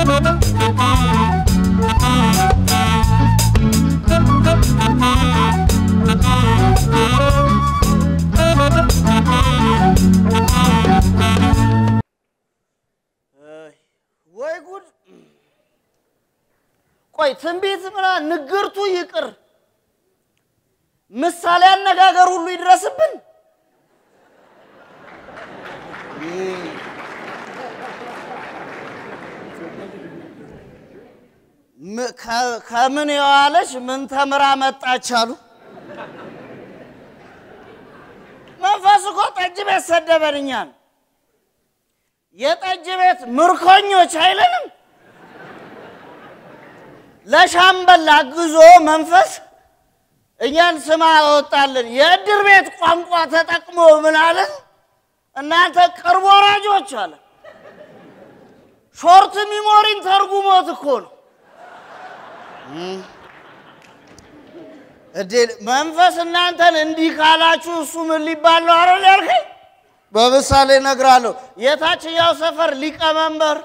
ወይ ጉድ! ቆይ ትንቢት ምና ንግርቱ ይቅር፣ ምሳሌ አነጋገር ሁሉ ይድረስብን። ከምን የዋለች ምን ተምራ መጣች አሉ። መንፈስ እኮ ጠጅ ቤት ሰደበን እኛን። የጠጅ ቤት ምርኮኞች አይለንም። ለሻምበል አግዞ መንፈስ እኛን ስማ አወጣልን። የእድር ቤት ቋንቋ ተጠቅሞ ምን አለን? እናንተ ቅርብ ወራጆች አለ። ሾርት ሚሞሪን ተርጉሞት እኮ ነው እዴ መንፈስ እናንተን እንዲህ ካላችሁ እሱ ምን ሊባል ነው? አረ ያልከኝ በምሳሌ እነግርሃለሁ። የታችኛው ሰፈር ሊቀመንበር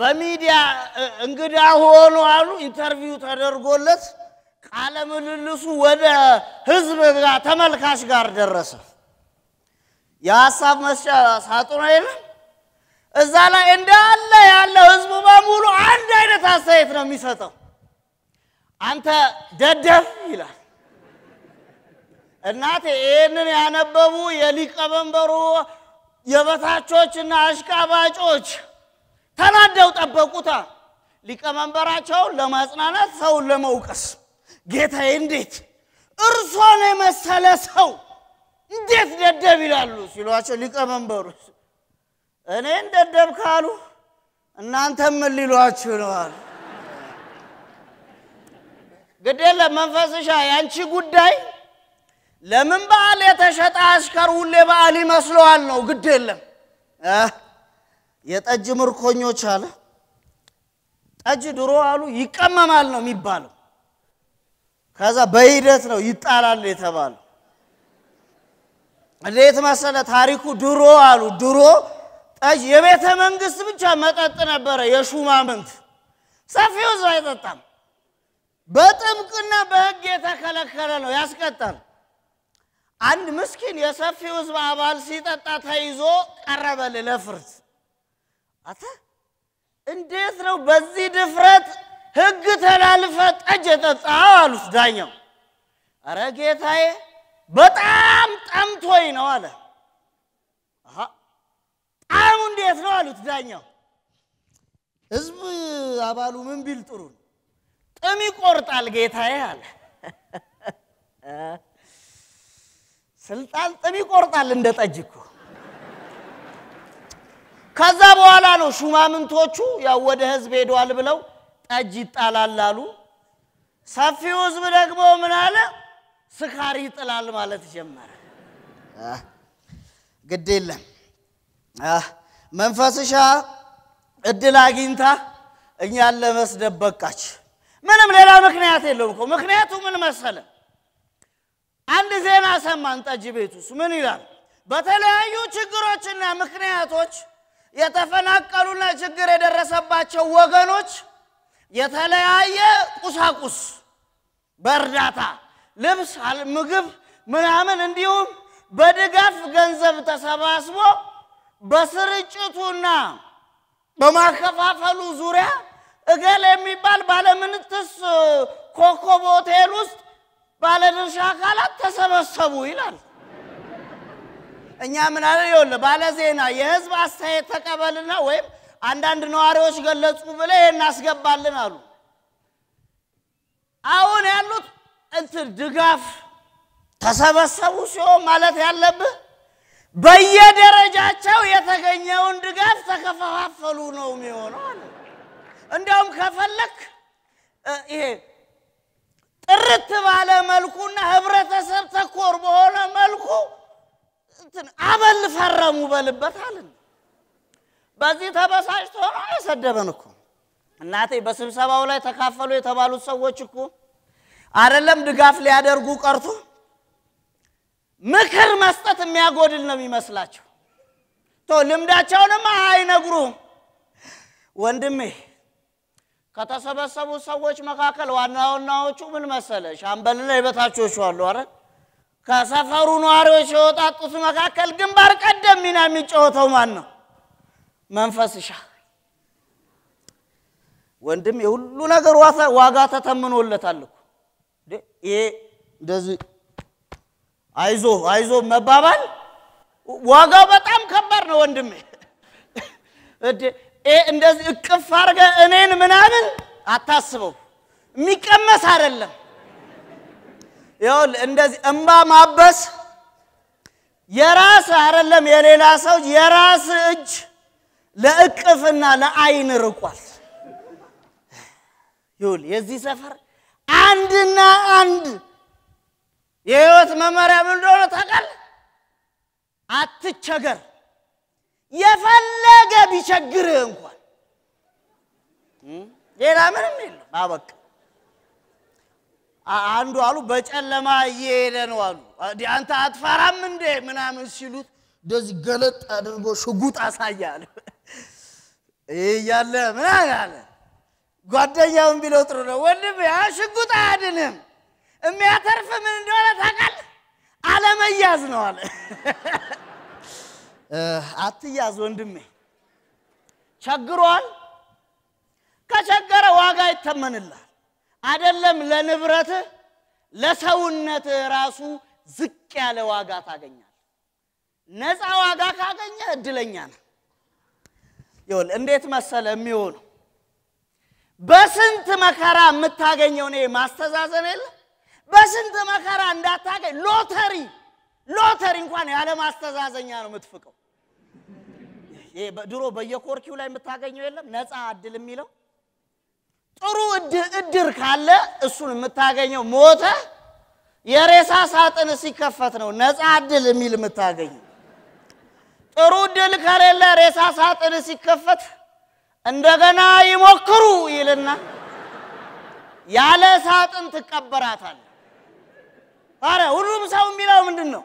በሚዲያ እንግዳ ሆኖ አሉ ኢንተርቪው ተደርጎለት ቃለ ምልልሱ ወደ ህዝብ ጋር ተመልካች ጋር ደረሰ። የሀሳብ መስጫ ሳጥኑ የለም እዛ ላይ እንዳለ ያለው ህዝቡ በሙሉ አንድ አይነት አስተያየት ነው የሚሰጠው። አንተ ደደብ ይላል። እናቴ ይህንን ያነበቡ የሊቀመንበሩ የበታቾችና አሽቃባጮች ተናደው ጠበቁታ። ሊቀመንበራቸውን ለማጽናናት፣ ሰውን ለመውቀስ ጌታዬ እንዴት እርሶን የመሰለ ሰው እንዴት ደደብ ይላሉ ሲሏቸው ሊቀመንበሩ እኔን ደደብ ካሉ እናንተ ምን ሊሏችሁ ነው አሉ። ግዴለ መንፈስሻ ያንቺ ጉዳይ። ለምን በዓል የተሸጠ አሽከር ሁሌ በዓል ይመስለዋል ነው። ግድ የለም የጠጅ ምርኮኞች አለ ጠጅ ድሮ አሉ ይቀመማል ነው የሚባለው። ከዛ በሂደት ነው ይጣላል የተባለው። እንዴት መሰለ ታሪኩ ድሮ አሉ ድሮ ጠጅ የቤተ መንግስት ብቻ መጠጥ ነበረ፣ የሹማምንት ሰፊው ሰው አይጠጣም። በጥብቅና በህግ የተከለከለ ነው ያስቀጣል አንድ ምስኪን የሰፊው ህዝብ አባል ሲጠጣ ተይዞ ቀረበል ለፍርድ አተ እንዴት ነው በዚህ ድፍረት ህግ ተላልፈ ጠጅ የጠጣው አሉት ዳኛው አረ ጌታዬ በጣም ጠምቶኝ ነው አለ ጣዕሙ እንዴት ነው አሉት ዳኛው ህዝብ አባሉ ምን ቢል ጥሩ ጥም ይቆርጣል ጌታዬ አለ። ስልጣን ጥም ይቆርጣል እንደ ጠጅ እኮ። ከዛ በኋላ ነው ሹማምንቶቹ ያው ወደ ህዝብ ሄደዋል ብለው ጠጅ ይጣላል አሉ። ሰፊው ህዝብ ደግሞ ምን አለ? ስካር ይጥላል ማለት ጀመረ። ግድ የለም መንፈስሻ እድል አግኝታ እኛን ለመስደብ በቃች። ምንም ሌላ ምክንያት የለውም እኮ። ምክንያቱ ምን መሰለ? አንድ ዜና ሰማን ጠጅ ቤት ውስጥ ምን ይላል? በተለያዩ ችግሮችና ምክንያቶች የተፈናቀሉና ችግር የደረሰባቸው ወገኖች የተለያየ ቁሳቁስ በእርዳታ ልብስ፣ ምግብ ምናምን እንዲሁም በድጋፍ ገንዘብ ተሰባስቦ በስርጭቱና በማከፋፈሉ ዙሪያ እገሌ የሚባል ባለምንትስ ኮከብ ሆቴል ውስጥ ባለድርሻ አካላት ተሰበሰቡ ይላል። እኛ ምን አለ ይወለ ባለዜና የህዝብ አስተያየት ተቀበልና ወይም አንዳንድ ነዋሪዎች ገለጹ ብለ ይሄን አሉ። አሁን ያሉት እንትን ድጋፍ ተሰበሰቡ ሲሆን ማለት ያለብህ በየደረጃቸው የተገኘውን ድጋፍ ተከፋፈሉ ነው የሚሆነው አለ። እንደውም ከፈለክ ይሄ ጥርት ባለ መልኩና ህብረተሰብ ተኮር በሆነ መልኩ አበል ፈረሙ በልበት አልን። በዚህ ተበሳጭቶ ነው የሰደበን እኮ እናቴ። በስብሰባው ላይ ተካፈሉ የተባሉት ሰዎች እኮ አይደለም ድጋፍ ሊያደርጉ ቀርቶ ምክር መስጠት የሚያጎድል ነው የሚመስላቸው። ቶ ልምዳቸውንም አይነግሩም ወንድሜ ከተሰበሰቡ ሰዎች መካከል ዋና ዋናዎቹ ምን መሰለ ሻምበልና የበታቾቹ አሉ። አረ ከሰፈሩ ነዋሪዎች የወጣጡት መካከል ግንባር ቀደም ሚና የሚጫወተው ማን ነው? መንፈስ ሻ ወንድም የሁሉ ነገር ዋጋ ተተምኖለታል እኮ ይሄ እንደዚህ አይዞ አይዞ መባባል ዋጋው በጣም ከባድ ነው ወንድሜ። እንደዚህ እቅፍ አድርገ እኔን ምናምን አታስበው። የሚቀመስ አይደለም። ይኸውልህ እንደዚህ እምባ ማበስ የራስ አይደለም የሌላ ሰው የራስ እጅ ለእቅፍና ለአይን ርቋል። ይኸውልህ የዚህ ሰፈር አንድና አንድ የህይወት መመሪያ ምን እንደሆነ ታውቃለህ? አትቸገር። የፈለገ ቢቸግርህ እንኳን ሌላ ምንም የለም። አበቃ። አንዱ አሉ በጨለማ እየሄደ ነው አሉ። አንተ አትፈራም እንዴ ምናምን ሲሉት እንደዚህ ገለጥ አድርጎ ሽጉጥ አሳያል እያለ ምናምን አለ። ጓደኛውን ቢለው ጥሩ ነው። ወንድም ያ ሽጉጥ አያድንም፣ የሚያተርፍ ምን እንደሆነ ታውቃለህ? አለመያዝ ነው አለ። አትያዝ ወንድሜ፣ ቸግሯል። ከቸገረ ዋጋ ይተመንላል። አደለም ለንብረት ለሰውነት ራሱ ዝቅ ያለ ዋጋ ታገኛል። ነፃ ዋጋ ካገኘ እድለኛ ነው። ይሁን እንዴት መሰለ የሚሆነው በስንት መከራ የምታገኘው ኔ ማስተዛዘን የለ በስንት መከራ እንዳታገኝ ሎተሪ ሎተሪ እንኳን ያለ ማስተዛዘኛ ነው የምትፍቀው። ድሮ በየኮርኪው ላይ የምታገኘው የለም ነፃ እድል የሚለው ጥሩ እድር ካለ እሱን የምታገኘው ሞተ የሬሳ ሳጥን ሲከፈት ነው ነፃ እድል የሚል የምታገኘው። ጥሩ እድል ከሌለ ሬሳ ሳጥን ሲከፈት እንደገና ይሞክሩ ይልና ያለ ሳጥን ትቀበራታል። አረ ሁሉም ሰው የሚለው ምንድን ነው?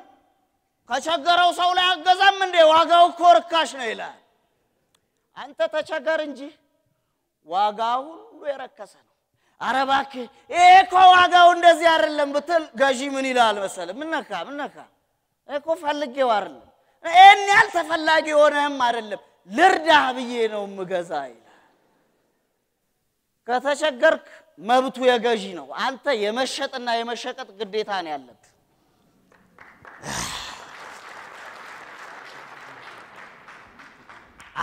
ከቸገረው ሰው ላይ አገዛም እንዴ ዋጋው እኮ ርካሽ ነው ይላል አንተ ተቸገር እንጂ ዋጋ ሁሉ የረከሰ ነው አረባክ ይሄ እኮ ዋጋው እንደዚህ አይደለም ብትል ገዢ ምን ይላል መሰለ ምነካ ምነካ እኮ ፈልጌው አይደለም ይህን ያህል ተፈላጊ የሆነህም አይደለም ልርዳህ ብዬ ነው ምገዛ ይላል ከተቸገርክ መብቱ የገዢ ነው አንተ የመሸጥና የመሸቀጥ ግዴታ ነው ያለብህ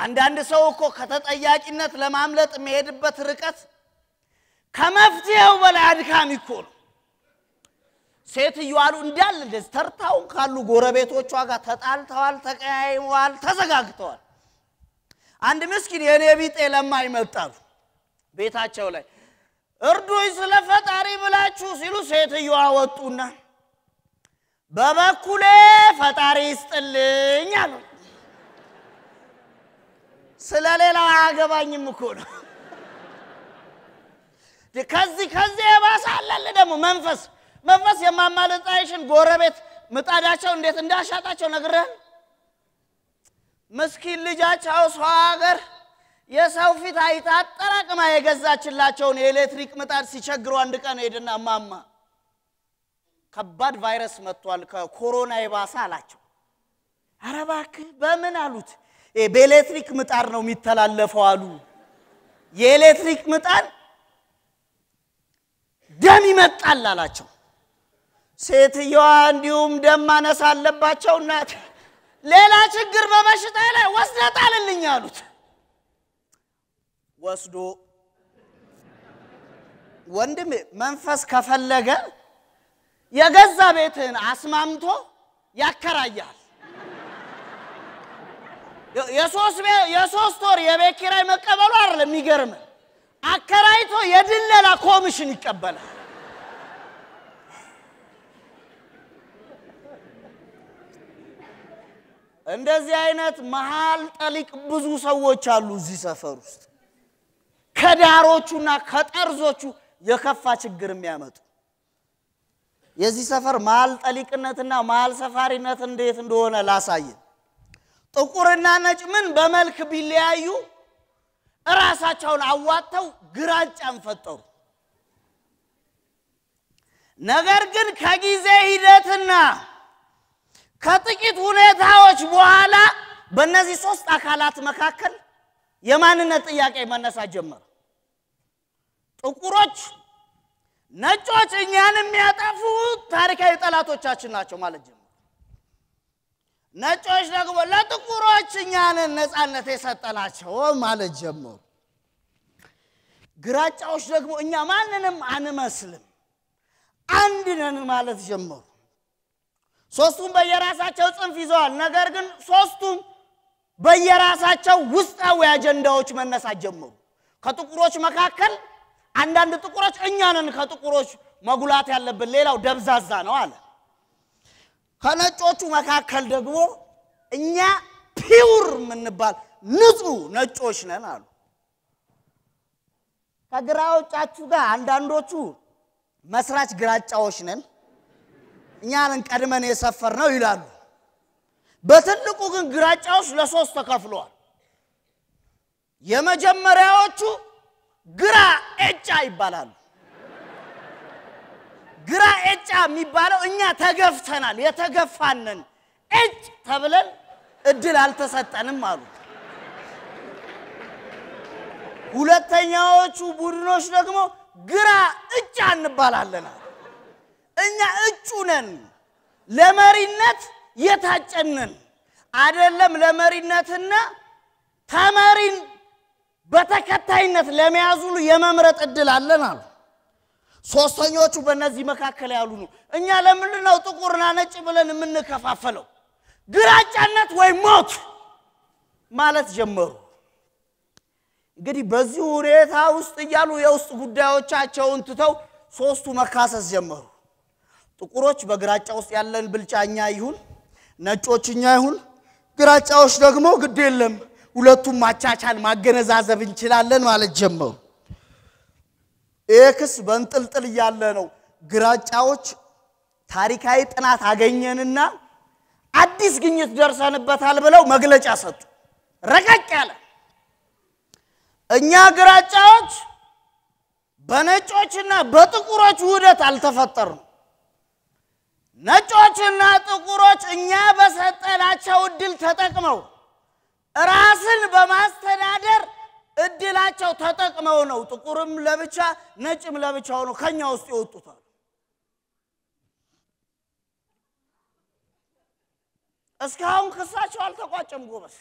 አንዳንድ ሰው እኮ ከተጠያቂነት ለማምለጥ የሚሄድበት ርቀት ከመፍትሄው በላይ አድካሚ እኮ ነው። ሴትዮዋሉ እንዳለ ደስ ተርታውን ካሉ ጎረቤቶቿ ጋር ተጣልተዋል፣ ተቀያይመዋል፣ ተዘጋግተዋል። አንድ ምስኪን የእኔ ቢጤ ለማ ይመጣሉ ቤታቸው ላይ እርዱኝ ስለ ፈጣሪ ብላችሁ ሲሉ ሴትዮዋ ወጡና በበኩሌ ፈጣሪ ይስጥልኝ አሉ። ስለ ሌላው አያገባኝም እኮ ነው። ከዚህ ከዚህ የባሰ አለል ደግሞ መንፈስ መንፈስ የማማለጣይሽን ጎረቤት ምጣዳቸው እንዴት እንዳሻጣቸው ነግረን ምስኪን ልጃቸው ሰው ሀገር የሰው ፊት አይታ አጠራቅማ የገዛችላቸውን የኤሌክትሪክ ምጣድ ሲቸግሩ አንድ ቀን ሄድና ማማ ከባድ ቫይረስ መጥቷል ከኮሮና የባሰ አላቸው። አረ እባክህ በምን አሉት? በኤሌክትሪክ ምጣድ ነው የሚተላለፈው አሉ። የኤሌክትሪክ ምጣድ ደም ይመጣል አላቸው። ሴትየዋ እንዲሁም ደም ማነስ አለባቸው። እናት ሌላ ችግር በበሽታ ላይ ወስደ ጣልልኝ አሉት። ወስዶ ወንድም መንፈስ ከፈለገ የገዛ ቤትህን አስማምቶ ያከራያል። የሶስት ወር የቤት ኪራይ መቀበሉ አይደለም የሚገርም አከራይቶ የድለላ ኮሚሽን ይቀበላል። እንደዚህ አይነት መሀል ጠሊቅ ብዙ ሰዎች አሉ እዚህ ሰፈር ውስጥ ከዳሮቹና ከጠርዞቹ የከፋ ችግር የሚያመጡ የዚህ ሰፈር መሀል ጠሊቅነትና መሀል ሰፋሪነት እንዴት እንደሆነ ላሳየን። ጥቁርና ነጭ ምን በመልክ ቢለያዩ እራሳቸውን አዋጥተው ግራጫን ፈጠሩ። ነገር ግን ከጊዜ ሂደትና ከጥቂት ሁኔታዎች በኋላ በእነዚህ ሶስት አካላት መካከል የማንነት ጥያቄ መነሳት ጀመረ። ጥቁሮች፣ ነጮች እኛን የሚያጠፉ ታሪካዊ ጠላቶቻችን ናቸው ማለት ጀመረ። ነጮች ደግሞ ለጥቁሮች እኛንን ነፃነት የሰጠናቸው ማለት ጀመሩ። ግራጫዎች ደግሞ እኛ ማንንም አንመስልም አንድ ነን ማለት ጀመሩ። ሶስቱም በየራሳቸው ጽንፍ ይዘዋል። ነገር ግን ሶስቱም በየራሳቸው ውስጣዊ አጀንዳዎች መነሳት ጀመሩ። ከጥቁሮች መካከል አንዳንድ ጥቁሮች እኛንን ከጥቁሮች መጉላት ያለብን፣ ሌላው ደብዛዛ ነው አለ። ከነጮቹ መካከል ደግሞ እኛ ፒውር የምንባል ንጹህ ነጮች ነን አሉ። ከግራዎቻችሁ ጋር አንዳንዶቹ መስራች ግራጫዎች ነን እኛንን ቀድመን የሰፈር ነው ይላሉ። በትልቁ ግን ግራጫዎች ለሶስት ተከፍለዋል። የመጀመሪያዎቹ ግራ ኤጫ ይባላሉ። ቅርጫ የሚባለው እኛ ተገፍተናል፣ የተገፋንን እጭ ተብለን እድል አልተሰጠንም አሉ ሁለተኛዎቹ ቡድኖች ደግሞ ግራ እጫ እንባላለን እኛ እጩ ነን፣ ለመሪነት የታጨንን አደለም ለመሪነትና ተመሪን በተከታይነት ለመያዙ የመምረጥ እድል አለን አሉ። ሶስተኞቹ በእነዚህ መካከል ያሉ ነው። እኛ ለምንድን ነው ጥቁርና ነጭ ብለን የምንከፋፈለው? ግራጫነት ወይ ሞት ማለት ጀመሩ። እንግዲህ በዚህ ሁኔታ ውስጥ እያሉ የውስጥ ጉዳዮቻቸውን ትተው ሶስቱ መካሰስ ጀመሩ። ጥቁሮች በግራጫ ውስጥ ያለን ብልጫኛ ይሁን፣ ነጮችኛ ይሁን፣ ግራጫዎች ደግሞ ግድ የለም ሁለቱም ማቻቻል ማገነዛዘብ እንችላለን ማለት ጀመሩ። ይህ ክስ በእንጥልጥል እያለ ነው ግራጫዎች ታሪካዊ ጥናት አገኘንና አዲስ ግኝት ደርሰንበታል ብለው መግለጫ ሰጡ። ረቀቅ ያለ እኛ ግራጫዎች በነጮችና በጥቁሮች ውህደት አልተፈጠርም። ነጮችና ጥቁሮች እኛ በሰጠናቸው እድል ተጠቅመው ራስን በማስተዳደር እድላቸው ተጠቅመው ነው። ጥቁርም ለብቻ ነጭም ለብቻ ሆኖ ከኛ ውስጥ ይወጡታል። እስካሁን ክሳቸው አልተቋጨም። ጎበስ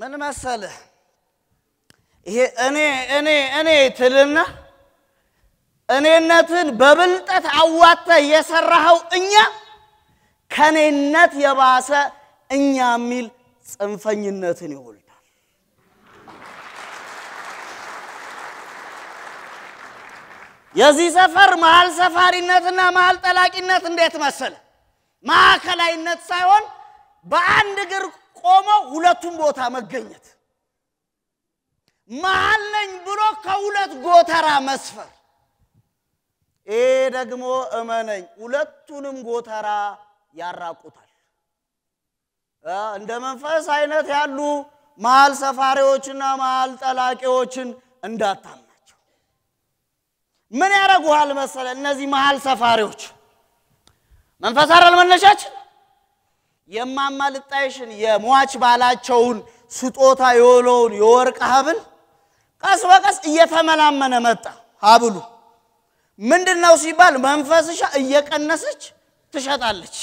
ምን መሰልህ? ይሄ እኔ እኔ እኔ ትልና እኔነትን በብልጠት አዋተህ የሰራኸው እኛ ከእኔነት የባሰ እኛ የሚል ጽንፈኝነትን ይወልዳል። የዚህ ሰፈር መሀል ሰፋሪነትና መሀል ጠላቂነት እንዴት መሰለ? ማዕከላዊነት ሳይሆን በአንድ እግር ቆሞ ሁለቱም ቦታ መገኘት፣ መሀል ነኝ ብሎ ከሁለት ጎተራ መስፈር። ይሄ ደግሞ እመነኝ ሁለቱንም ጎተራ ያራቁታል። እንደ መንፈስ አይነት ያሉ መሃል ሰፋሪዎችና መሃል ጠላቂዎችን እንዳታምናቸው። ምን ያደረጉሃል መሰለ? እነዚህ መሃል ሰፋሪዎች መንፈስ አረል መነሻችን? የማማልጣይሽን የሟች ባላቸውን ስጦታ የሆነውን የወርቅ ሀብል ቀስ በቀስ እየተመናመነ መጣ። ሀብሉ ምንድን ነው ሲባል መንፈስሻ እየቀነሰች ትሸጣለች፣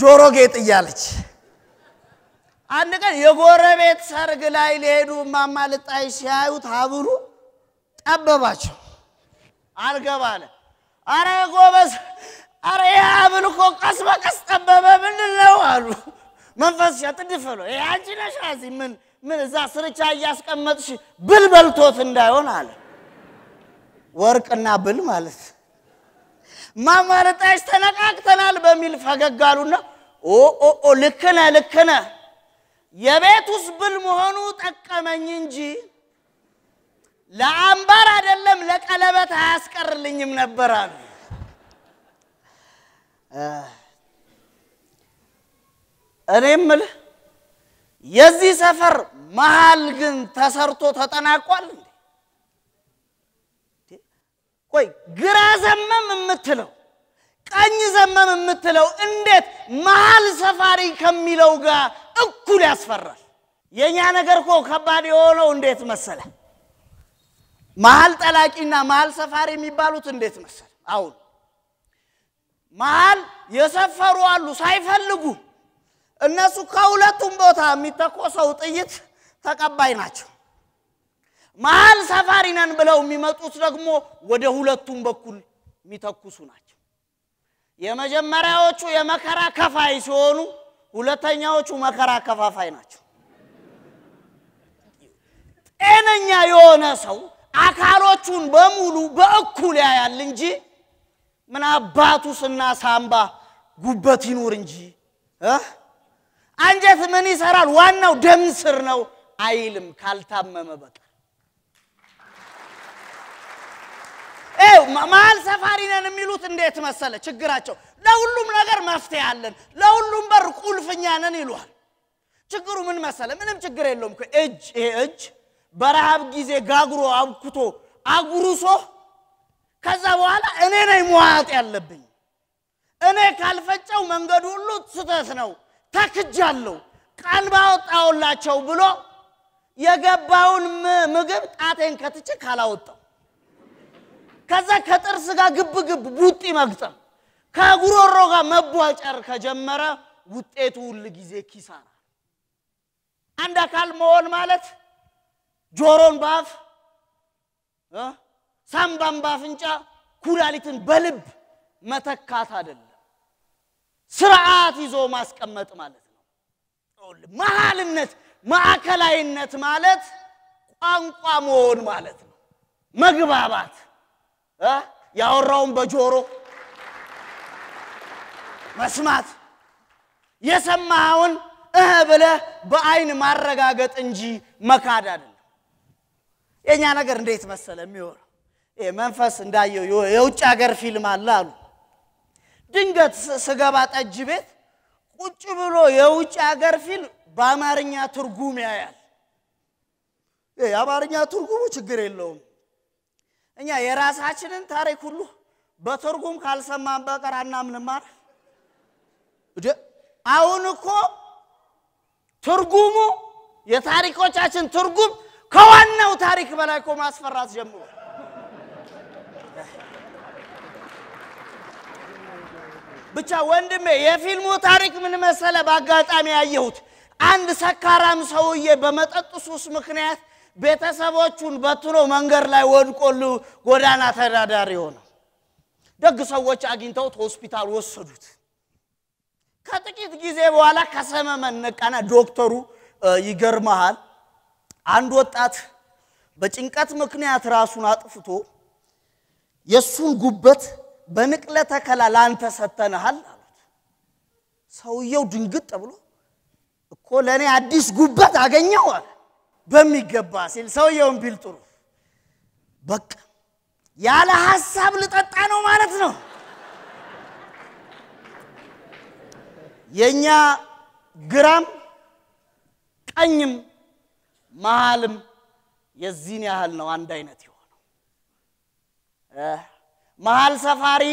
ጆሮ ጌጥ እያለች አንድ ቀን የጎረቤት ሰርግ ላይ ሊሄዱ እማማ ልጣይ ሲያዩት አብሩ ጠበባቸው። አልገባለ አረ ጎበዝ፣ አረ የሀብል እኮ ቀስ በቀስ ጠበበ። ምንድን ነው አሉ። መንፈስ ሸጥድፍ ነው። አንቺ ነሽ እዚህ ምን ምን እዛ ስርቻ እያስቀመጥሽ ብል በልቶት እንዳይሆን አለ። ወርቅና ብል ማለት ማማረጣሽ ተነቃቅተናል በሚል ፈገግ አሉና ኦ ኦ ልክ ነህ ልክ የቤት ውስጥ ብል መሆኑ ጠቀመኝ እንጂ ለአምባር አይደለም ለቀለበት አያስቀርልኝም ነበር አሉ። እኔም ምልህ የዚህ ሰፈር መሀል ግን ተሰርቶ ተጠናቋል እንዴ? ቆይ ግራ ዘመም የምትለው ቀኝ ዘመም የምትለው እንዴት መሀል ሰፋሪ ከሚለው ጋር እኩል ያስፈራል። የእኛ ነገር እኮ ከባድ የሆነው እንዴት መሰለ፣ መሀል ጠላቂና መሀል ሰፋሪ የሚባሉት እንዴት መሰለ፣ አሁን መሀል የሰፈሩ አሉ ሳይፈልጉ። እነሱ ከሁለቱም ቦታ የሚተኮሰው ጥይት ተቀባይ ናቸው። መሀል ሰፋሪ ነን ብለው የሚመጡት ደግሞ ወደ ሁለቱም በኩል የሚተኩሱ ናቸው። የመጀመሪያዎቹ የመከራ ከፋይ ሲሆኑ ሁለተኛዎቹ መከራ አከፋፋይ ናቸው። ጤነኛ የሆነ ሰው አካሎቹን በሙሉ በእኩል ያያል እንጂ ምን ስና ሳምባ ጉበት ይኑር እንጂ አንጀት ምን ይሰራል፣ ዋናው ደም ስር ነው አይልም ካልታመመ በቀር። ማል ሰፋሪ ነን የሚሉት እንዴት መሰለ ችግራቸው ለሁሉም ነገር መፍትሄ አለን ለሁሉም በር ቁልፍኛ ነን ይሏል ችግሩ ምን መሰለ ምንም ችግር የለውም እጅ ይሄ እጅ በረሃብ ጊዜ ጋግሮ አብኩቶ አጉርሶ ከዛ በኋላ እኔ ነኝ መዋጥ ያለብኝ እኔ ካልፈጨው መንገዱ ሁሉ ስተት ነው ተክጃለሁ ቃል ባወጣውላቸው ብሎ የገባውን ምግብ ጣቴን ከትቼ ካላወጣው ከዛ ከጥርስ ጋር ግብ ግብ ቡጢ መግጠም ከጉሮሮ ጋር መቧጨር ከጀመረ ውጤቱ ሁል ጊዜ ኪሳራ። አንድ አካል መሆን ማለት ጆሮን ባፍ፣ ሳምባን ባፍንጫ፣ ኩላሊትን በልብ መተካት አይደለም፣ ስርዓት ይዞ ማስቀመጥ ማለት ነው። መሀልነት ማዕከላዊነት ማለት ቋንቋ መሆን ማለት ነው። መግባባት ያወራውን በጆሮ መስማት የሰማኸውን እህ ብለህ በአይን ማረጋገጥ እንጂ መካድ አይደለም። የእኛ ነገር እንዴት መሰለ የሚሆነው መንፈስ እንዳየው የውጭ ሀገር ፊልም አለ አሉ። ድንገት ስገባ ጠጅ ቤት ቁጭ ብሎ የውጭ ሀገር ፊልም በአማርኛ ትርጉም ያያል። የአማርኛ ትርጉሙ ችግር የለውም። እኛ የራሳችንን ታሪክ ሁሉ በትርጉም ካልሰማን በቀር አናምንም አይደል? አሁን እኮ ትርጉሙ የታሪኮቻችን ትርጉም ከዋናው ታሪክ በላይ እኮ ማስፈራት ጀምሮ ብቻ ወንድሜ የፊልሙ ታሪክ ምን መሰለ? በአጋጣሚ ያየሁት አንድ ሰካራም ሰውዬ በመጠጥ ሱስ ምክንያት ቤተሰቦቹን በትኖ መንገድ ላይ ወድቆ ጎዳና ተዳዳሪ ሆነ። ደግ ሰዎች አግኝተውት ሆስፒታል ወሰዱት። ከጥቂት ጊዜ በኋላ ከሰመመ ነቃና ዶክተሩ ይገርመሃል፣ አንድ ወጣት በጭንቀት ምክንያት ራሱን አጥፍቶ የእሱን ጉበት በንቅለ ተከላ ላንተ ሰተንሃል አሉት። ሰውየው ድንግጥ ብሎ እኮ ለእኔ አዲስ ጉበት አገኘው አለ። በሚገባ ሲል ሰውየውን ቢል ጥሩ በቃ ያለ ሀሳብ ልጠጣ ነው ማለት ነው። የእኛ ግራም ቀኝም መሀልም የዚህን ያህል ነው፣ አንድ አይነት የሆነው። መሀል ሰፋሪ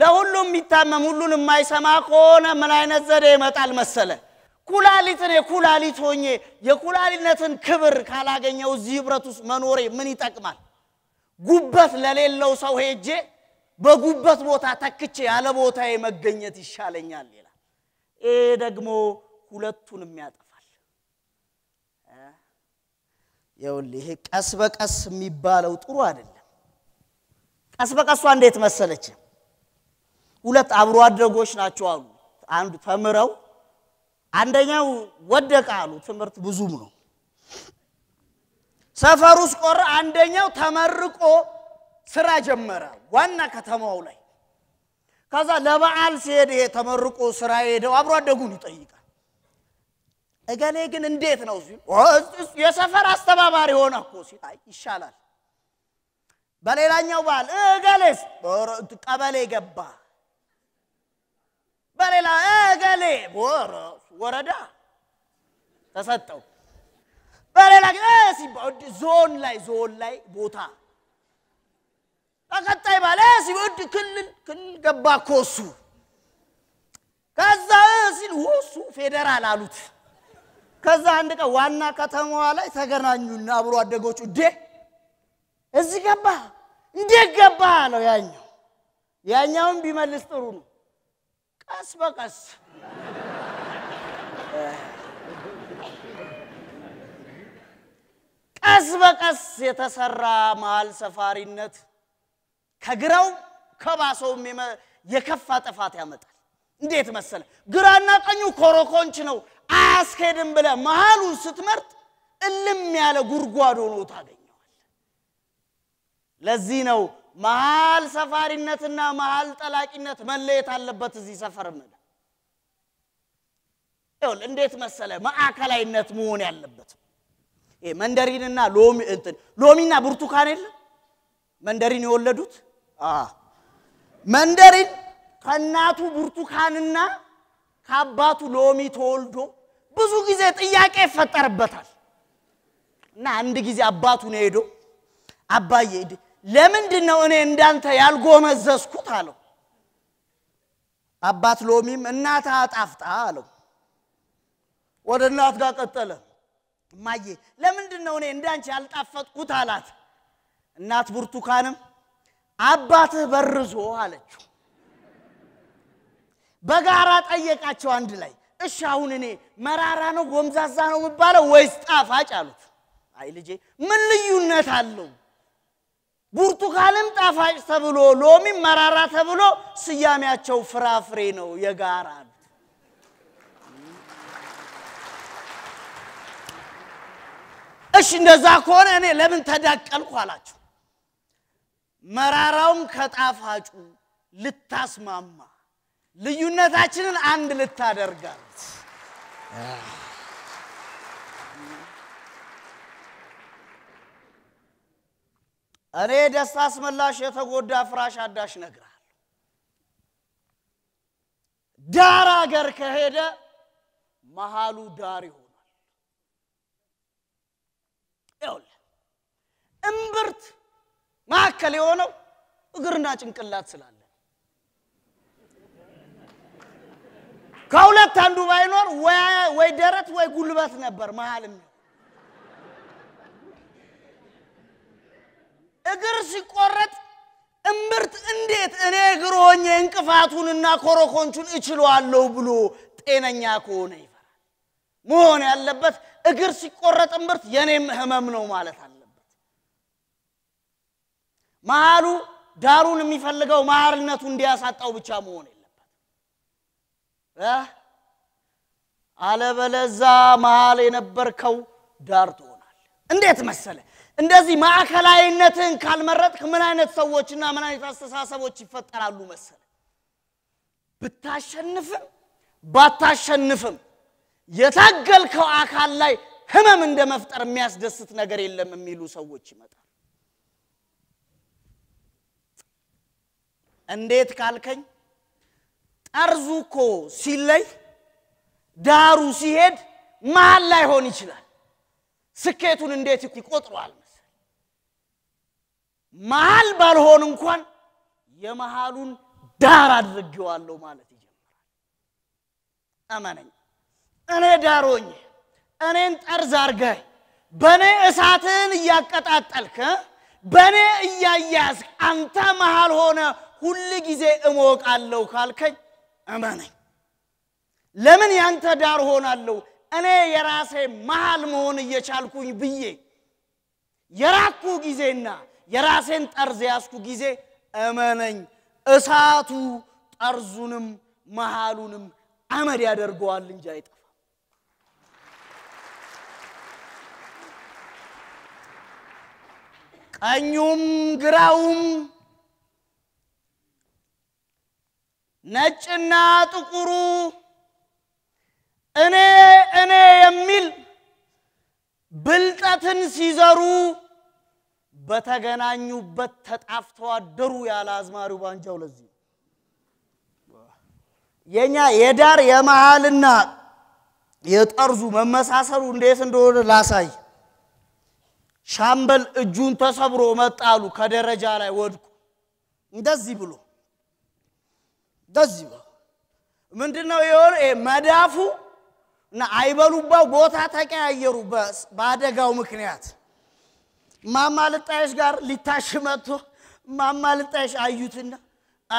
ለሁሉም የሚታመም ሁሉን የማይሰማ ከሆነ ምን አይነት ዘዴ ይመጣል መሰለ? ኩላሊትን ኩላሊት ሆኜ የኩላሊነትን ክብር ካላገኘው እዚህ ህብረት ውስጥ መኖሬ ምን ይጠቅማል? ጉበት ለሌለው ሰው ሄጄ በጉበት ቦታ ተክቼ ያለ ቦታ መገኘት ይሻለኛል ይላል። ይህ ደግሞ ሁለቱንም ያጠፋል። ይኸውልህ ይሄ ቀስ በቀስ የሚባለው ጥሩ አይደለም። ቀስ በቀሷ እንዴት መሰለች? ሁለት አብሮ አደጎች ናቸው አሉ። አንዱ ተምረው አንደኛው ወደቀ አሉ። ትምህርት ብዙም ነው። ሰፈሩ ስቆር አንደኛው ተመርቆ ስራ ጀመረ ዋና ከተማው ላይ ከዛ ለበዓል ሲሄድ ይሄ ተመርቆ ስራ ሄደው አብሮ አደጉን ይጠይቃል። እገሌ ግን እንዴት ነው የሰፈር አስተባባሪ ሆነ እኮ ይሻላል። በሌላኛው በዓል እገሌስ ቀበሌ ገባ፣ በሌላ እገሌ ወረዳ ተሰጠው፣ በሌላ ዞን ላይ ዞን ላይ ቦታ ተቀጣይ ባለ ሲወድ ክልል ክልል ገባ እኮ እሱ ከዛ ሲል እሱ ፌዴራል አሉት። ከዛ አንድ ቀን ዋና ከተማዋ ላይ ተገናኙና አብሮ አደጎቹ እንዴ እዚህ ገባ እንዴት ገባ አለው ያኛው። ያኛውን ቢመልስ ጥሩ ነው። ቀስ በቀስ ቀስ በቀስ የተሰራ መሀል ሰፋሪነት ከግራው ከባሰው የከፋ ጥፋት ያመጣል። እንዴት መሰለ? ግራና ቀኙ ኮረኮንች ነው፣ አያስኬድም ብለ መሃሉን ስትመርጥ እልም ያለ ጉድጓዶ ነው ታገኘዋል። ለዚህ ነው መሃል ሰፋሪነትና መሃል ጠላቂነት መለየት አለበት። እዚህ ሰፈር ምለ ይኸውልህ እንዴት መሰለ ማዕከላዊነት መሆን ያለበት መንደሪንና ሎሚ እንትን ሎሚና ብርቱካን የለም መንደሪን የወለዱት መንደሪን ከእናቱ ብርቱካንና ከአባቱ ሎሚ ተወልዶ ብዙ ጊዜ ጥያቄ ይፈጠርበታል እና አንድ ጊዜ አባቱ ነው ሄዶ አባዬ ለምንድን ነው እኔ እንዳንተ ያልጎመዘዝኩት አለው አባት ሎሚም እናት አጣፍጣ አለው ወደ እናት ጋር ቀጠለ እማዬ ለምንድን ነው እኔ እንዳንቺ ያልጣፈጥኩት አላት እናት ብርቱካንም አባትህ በርዞ አለችው። በጋራ ጠየቃቸው አንድ ላይ። እሺ አሁን እኔ መራራ ነው ጎምዛዛ ነው የምባለው ወይስ ጣፋጭ አሉት። አይ ልጄ ምን ልዩነት አለው? ብርቱካንም ጣፋጭ ተብሎ ሎሚም መራራ ተብሎ ስያሜያቸው ፍራፍሬ ነው የጋራ አሉት። እሺ እንደዛ ከሆነ እኔ ለምን ተዳቀልኩ አላቸው። መራራውን ከጣፋጩ ልታስማማ ልዩነታችንን አንድ ልታደርጋት እኔ ደስታ አስመላሽ የተጎዳ ፍራሽ አዳሽ ነግራል። ዳር አገር ከሄደ መሃሉ ዳር ይሆናል። ይኸውልህ እምብርት ማዕከል የሆነው እግርና ጭንቅላት ስላለ ከሁለት አንዱ ባይኖር ወይ ደረት ወይ ጉልበት ነበር መሀል እግር ሲቆረጥ እምብርት እንዴት እኔ እግር ሆኜ እንቅፋቱንና ኮረኮንቹን እችለዋለሁ ብሎ ጤነኛ ከሆነ ይፈራል። መሆን ያለበት እግር ሲቆረጥ እምብርት የኔም ህመም ነው ማለት መሃሉ ዳሩን የሚፈልገው መሃርነቱ እንዲያሳጣው ብቻ መሆን የለበት። አለበለዛ መሃል የነበርከው ዳር ትሆናል። እንዴት መሰለ እንደዚህ ማዕከላዊነትን ካልመረጥክ ምን አይነት ሰዎችና ምን አይነት አስተሳሰቦች ይፈጠራሉ መሰለ? ብታሸንፍም ባታሸንፍም የታገልከው አካል ላይ ህመም እንደ መፍጠር የሚያስደስት ነገር የለም የሚሉ ሰዎች ይመጣል። እንዴት ካልከኝ ጠርዙ እኮ ሲለይ ዳሩ ሲሄድ መሀል ላይሆን ይችላል። ስኬቱን እንዴት ይቆጥሯል መሰል መሀል ባልሆን እንኳን የመሃሉን ዳር አድርጌዋለሁ ማለት ይጀምራል። አመነኝ እኔ ዳሮኝ እኔን ጠርዝ አርጋይ በእኔ እሳትን እያቀጣጠልክ በእኔ እያያዝ አንተ መሃል ሆነ ሁል ጊዜ እሞቃለሁ ካልከኝ እመነኝ። ለምን ያንተ ዳር ሆናለሁ እኔ የራሴ መሃል መሆን እየቻልኩኝ ብዬ የራኩ ጊዜና የራሴን ጠርዝ ያስኩ ጊዜ እመነኝ፣ እሳቱ ጠርዙንም መሃሉንም አመድ ያደርገዋል እንጂ አይጠፋ። ቀኙም ግራውም ነጭና ጥቁሩ እኔ እኔ የሚል ብልጠትን ሲዘሩ በተገናኙበት ተጣፍተው አደሩ ያለ አዝማሪው ባንጃው። ለዚህ የኛ የዳር የመሃልና የጠርዙ መመሳሰሉ እንዴት እንደሆነ ላሳይ። ሻምበል እጁን ተሰብሮ መጣሉ ከደረጃ ላይ ወድቁ እንደዚህ ብሎ እንደዚህ ነው። ምንድነው የሆነ መዳፉ እና አይበሉባው ቦታ ተቀያየሩ። በአደጋው ምክንያት ማማ ልጣይሽ ጋር ሊታሽ መጥቶ ማማ ልጣይሽ አዩትና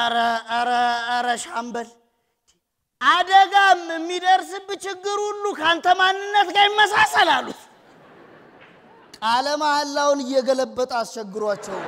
አረ አረ አረ ሻምበል አደጋም የሚደርስብ ችግር ሁሉ ከአንተ ማንነት ጋር ይመሳሰል አሉት። ቃለ መሐላውን እየገለበጠ አስቸግሯቸው